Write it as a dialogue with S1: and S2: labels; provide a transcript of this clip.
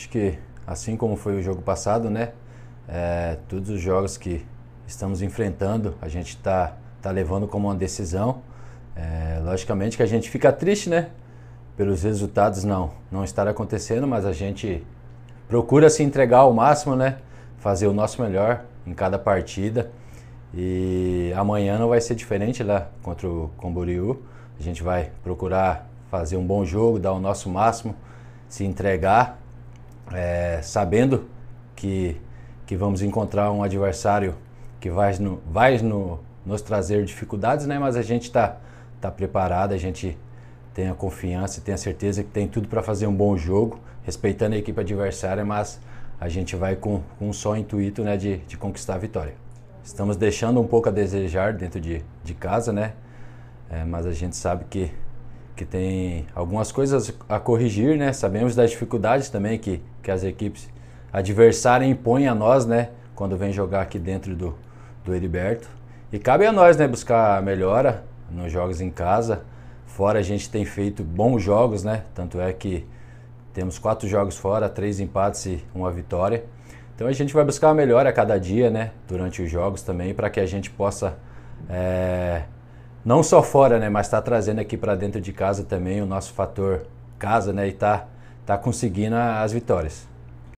S1: Acho que assim como foi o jogo passado, né? É, todos os jogos que estamos enfrentando, a gente está tá levando como uma decisão. É, logicamente que a gente fica triste, né? Pelos resultados não, não estar acontecendo, mas a gente procura se entregar ao máximo, né? Fazer o nosso melhor em cada partida. E amanhã não vai ser diferente lá contra o Comboriú. A gente vai procurar fazer um bom jogo, dar o nosso máximo, se entregar é, sabendo que, que vamos encontrar um adversário que vai, no, vai no, nos trazer dificuldades, né? mas a gente está tá preparado, a gente tem a confiança e tem a certeza que tem tudo para fazer um bom jogo, respeitando a equipe adversária, mas a gente vai com, com um só intuito né, de, de conquistar a vitória. Estamos deixando um pouco a desejar dentro de, de casa, né? É, mas a gente sabe que que tem algumas coisas a corrigir, né? Sabemos das dificuldades também que, que as equipes adversárias impõem a nós, né? Quando vem jogar aqui dentro do, do Heriberto. E cabe a nós, né? Buscar melhora nos jogos em casa. Fora a gente tem feito bons jogos, né? Tanto é que temos quatro jogos fora, três empates e uma vitória. Então a gente vai buscar a melhora a cada dia, né? Durante os jogos também, para que a gente possa é, não só fora, né, mas está trazendo aqui para dentro de casa também o nosso fator casa, né, e está tá conseguindo as vitórias.